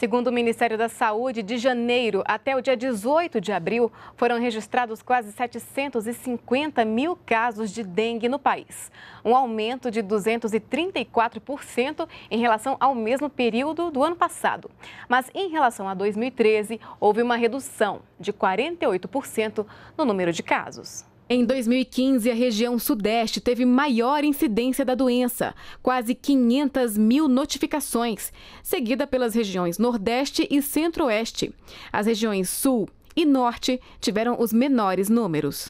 Segundo o Ministério da Saúde, de janeiro até o dia 18 de abril, foram registrados quase 750 mil casos de dengue no país, um aumento de 234% em relação ao mesmo período do ano passado. Mas em relação a 2013, houve uma redução de 48% no número de casos. Em 2015, a região Sudeste teve maior incidência da doença, quase 500 mil notificações, seguida pelas regiões Nordeste e Centro-Oeste. As regiões Sul e Norte tiveram os menores números.